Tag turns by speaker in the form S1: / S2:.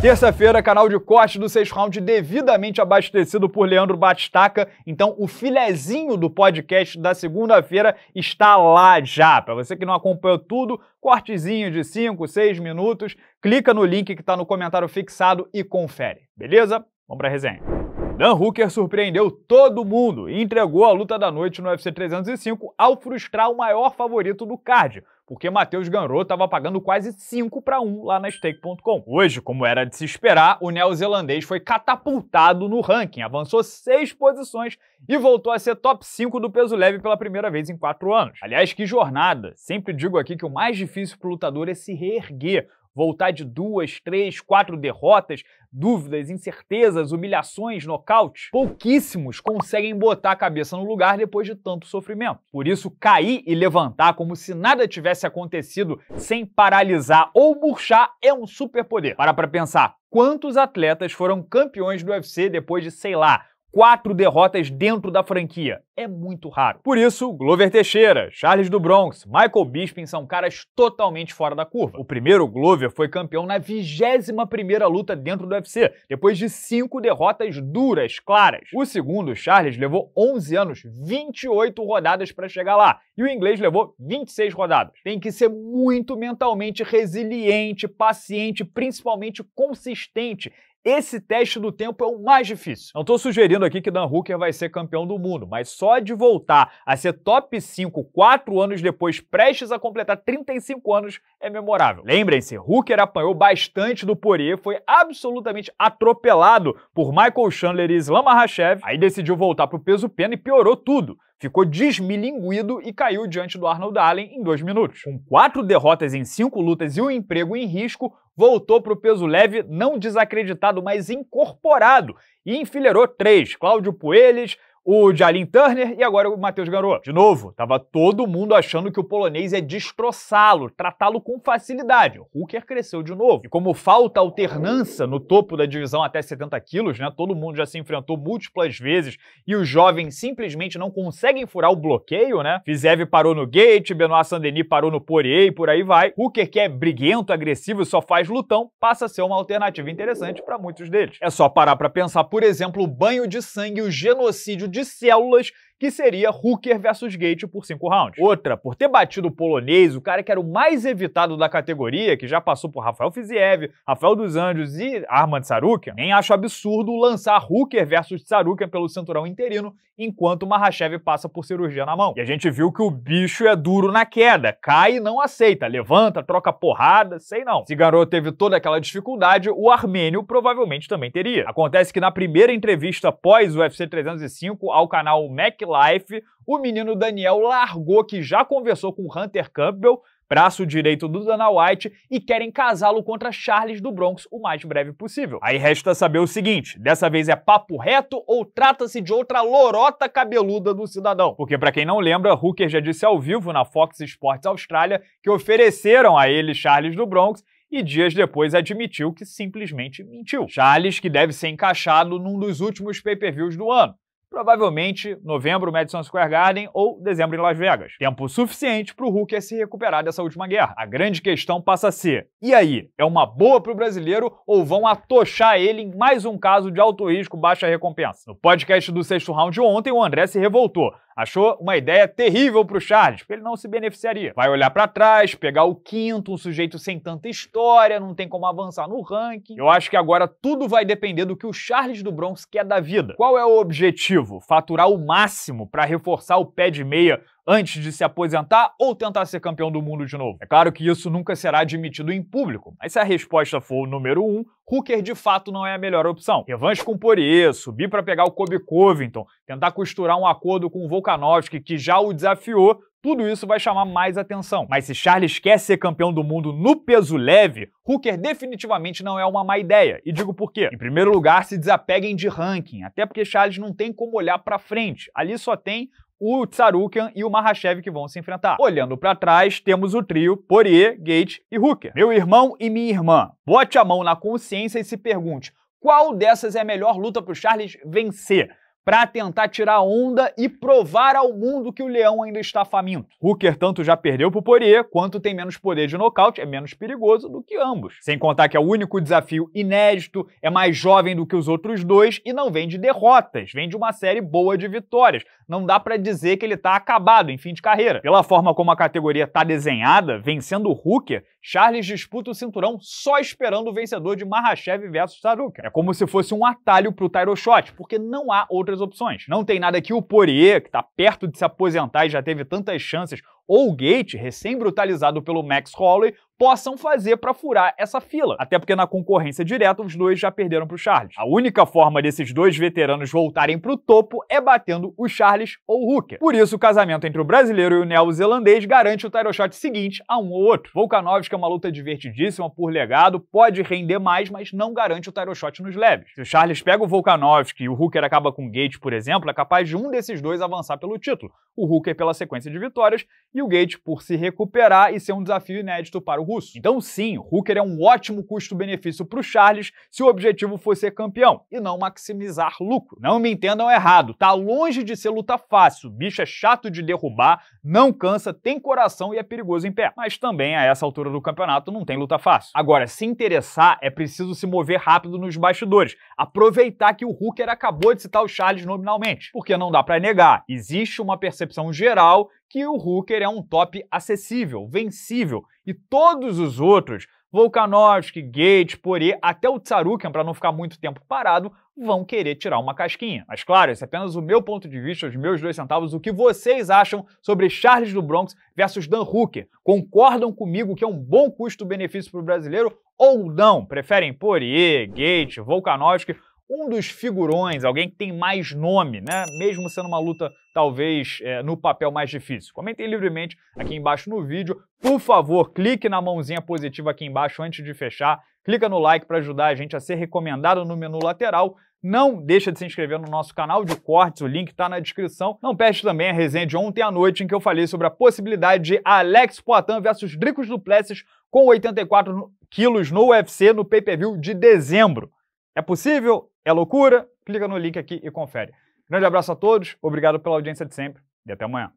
S1: Terça-feira, canal de corte do seis Round devidamente abastecido por Leandro Batistaca. Então, o filezinho do podcast da segunda-feira está lá já. Para você que não acompanhou tudo, cortezinho de 5, 6 minutos, clica no link que está no comentário fixado e confere. Beleza? Vamos para a resenha. Dan Hooker surpreendeu todo mundo e entregou a luta da noite no UFC 305 ao frustrar o maior favorito do card, porque Matheus Ganro estava pagando quase 5 para 1 lá na stake.com. Hoje, como era de se esperar, o neozelandês foi catapultado no ranking, avançou 6 posições e voltou a ser top 5 do peso leve pela primeira vez em 4 anos. Aliás, que jornada! Sempre digo aqui que o mais difícil para o lutador é se reerguer, voltar de duas, três, quatro derrotas, dúvidas, incertezas, humilhações, nocaute? pouquíssimos conseguem botar a cabeça no lugar depois de tanto sofrimento. Por isso, cair e levantar como se nada tivesse acontecido sem paralisar ou murchar é um superpoder. Para pra pensar, quantos atletas foram campeões do UFC depois de, sei lá, quatro derrotas dentro da franquia. É muito raro. Por isso, Glover Teixeira, Charles do Bronx, Michael Bisping são caras totalmente fora da curva. O primeiro Glover foi campeão na vigésima primeira luta dentro do UFC, depois de cinco derrotas duras, claras. O segundo, Charles, levou 11 anos, 28 rodadas para chegar lá, e o inglês levou 26 rodadas. Tem que ser muito mentalmente resiliente, paciente, principalmente consistente esse teste do tempo é o mais difícil. Não estou sugerindo aqui que Dan Hooker vai ser campeão do mundo, mas só de voltar a ser top 5 quatro anos depois, prestes a completar 35 anos, é memorável. Lembrem-se, Hooker apanhou bastante do Poirier, foi absolutamente atropelado por Michael Chandler e Islam Makhachev, aí decidiu voltar para o peso pena e piorou tudo ficou desmilinguido e caiu diante do Arnold Allen em dois minutos. Com quatro derrotas em cinco lutas e um emprego em risco, voltou para o peso leve, não desacreditado, mas incorporado, e enfileirou três: Cláudio Puelles, o Jalin Turner e agora o Matheus Garot. De novo, tava todo mundo achando que o polonês é destroçá-lo, tratá-lo com facilidade. O Hooker cresceu de novo. E como falta alternância no topo da divisão até 70 quilos, né? Todo mundo já se enfrentou múltiplas vezes e os jovens simplesmente não conseguem furar o bloqueio, né? Fizev parou no Gate, Benoit Saint-Denis parou no Poirier e por aí vai. Hooker, que é briguento, agressivo e só faz lutão, passa a ser uma alternativa interessante para muitos deles. É só parar para pensar, por exemplo, o banho de sangue o genocídio de células que seria Hooker versus Gate por cinco rounds. Outra, por ter batido o polonês, o cara que era o mais evitado da categoria, que já passou por Rafael Fiziev, Rafael dos Anjos e Armand Sarukian, nem acho absurdo lançar Hooker versus Sarukian pelo cinturão interino, enquanto Mahashev passa por cirurgia na mão. E a gente viu que o bicho é duro na queda, cai e não aceita, levanta, troca porrada, sei não. Se garoto teve toda aquela dificuldade, o armênio provavelmente também teria. Acontece que na primeira entrevista pós o UFC 305 ao canal Mac Life, o menino Daniel largou que já conversou com Hunter Campbell, braço direito do Dana White, e querem casá-lo contra Charles do Bronx o mais breve possível. Aí resta saber o seguinte: dessa vez é papo reto ou trata-se de outra lorota cabeluda do cidadão? Porque, para quem não lembra, Hooker já disse ao vivo na Fox Sports Austrália que ofereceram a ele Charles do Bronx e dias depois admitiu que simplesmente mentiu. Charles, que deve ser encaixado num dos últimos pay-per-views do ano provavelmente novembro Madison Square Garden ou dezembro em Las Vegas. Tempo suficiente para o Hulk se recuperar dessa última guerra. A grande questão passa a ser: e aí, é uma boa para o brasileiro ou vão atochar ele em mais um caso de alto risco, baixa recompensa? No podcast do sexto round ontem, o André se revoltou. Achou uma ideia terrível para o Charles, porque ele não se beneficiaria. Vai olhar para trás, pegar o quinto, um sujeito sem tanta história, não tem como avançar no ranking. Eu acho que agora tudo vai depender do que o Charles do Bronx quer da vida. Qual é o objetivo? Faturar o máximo para reforçar o pé de meia antes de se aposentar ou tentar ser campeão do mundo de novo? É claro que isso nunca será admitido em público, mas se a resposta for o número 1, um, Hooker de fato não é a melhor opção. Revanche com Poirier, subir para pegar o Kobe Covington, tentar costurar um acordo com o Volkanovski, que já o desafiou, tudo isso vai chamar mais atenção. Mas se Charles quer ser campeão do mundo no peso leve, Hooker definitivamente não é uma má ideia. E digo por quê? Em primeiro lugar, se desapeguem de ranking, até porque Charles não tem como olhar para frente. Ali só tem o Tsarukian e o Mahashev que vão se enfrentar. Olhando para trás, temos o trio Poirier, Gate e Hooker. Meu irmão e minha irmã, bote a mão na consciência e se pergunte qual dessas é a melhor luta para o Charles vencer? para tentar tirar onda e provar ao mundo que o leão ainda está faminto. Hooker tanto já perdeu pro Poirier, quanto tem menos poder de nocaute, é menos perigoso do que ambos. Sem contar que é o único desafio inédito, é mais jovem do que os outros dois e não vem de derrotas, vem de uma série boa de vitórias. Não dá para dizer que ele tá acabado em fim de carreira. Pela forma como a categoria tá desenhada, vencendo o Hooker, Charles disputa o cinturão só esperando o vencedor de Mahashev versus Saruka. É como se fosse um atalho pro Tyro Shot, porque não há outras opções. Não tem nada que o Poirier, que está perto de se aposentar e já teve tantas chances, ou o Gate, recém-brutalizado pelo Max Holloway, possam fazer para furar essa fila. Até porque na concorrência direta os dois já perderam para o Charles. A única forma desses dois veteranos voltarem para o topo é batendo o Charles ou o Hooker. Por isso o casamento entre o brasileiro e o neozelandês garante o title shot seguinte a um ou outro. Volkanovski é uma luta divertidíssima por legado, pode render mais, mas não garante o title shot nos leves. Se o Charles pega o Volkanovski e o Hooker acaba com o Gate, por exemplo, é capaz de um desses dois avançar pelo título, o Hooker pela sequência de vitórias e o Gate por se recuperar e ser um desafio inédito para o russo. Então sim, Hooker é um ótimo custo-benefício para o Charles se o objetivo for ser campeão e não maximizar lucro. Não me entendam errado, tá longe de ser luta fácil, o bicho é chato de derrubar, não cansa, tem coração e é perigoso em pé. Mas também a essa altura do campeonato não tem luta fácil. Agora, se interessar, é preciso se mover rápido nos bastidores, aproveitar que o Hooker acabou de citar o Charles nominalmente, porque não dá para negar, existe uma percepção geral que o Hooker é um top acessível, vencível, e todos os outros, Volkanovski, Gates, Poré, até o Tsarukian, para não ficar muito tempo parado, vão querer tirar uma casquinha. Mas claro, esse é apenas o meu ponto de vista, os meus dois centavos, o que vocês acham sobre Charles do Bronx versus Dan Hooker. Concordam comigo que é um bom custo-benefício para o brasileiro ou não? Preferem Poirier, Gate, Volkanovski um dos figurões, alguém que tem mais nome, né? Mesmo sendo uma luta, talvez, é, no papel mais difícil. Comentem livremente aqui embaixo no vídeo. Por favor, clique na mãozinha positiva aqui embaixo antes de fechar. Clica no like para ajudar a gente a ser recomendado no menu lateral. Não deixa de se inscrever no nosso canal de cortes, o link está na descrição. Não perde também a resenha de ontem à noite em que eu falei sobre a possibilidade de Alex Poitin versus Dricos Duplessis com 84 quilos no UFC no pay-per-view de dezembro. É possível? É loucura? Clica no link aqui e confere. Grande abraço a todos, obrigado pela audiência de sempre e até amanhã.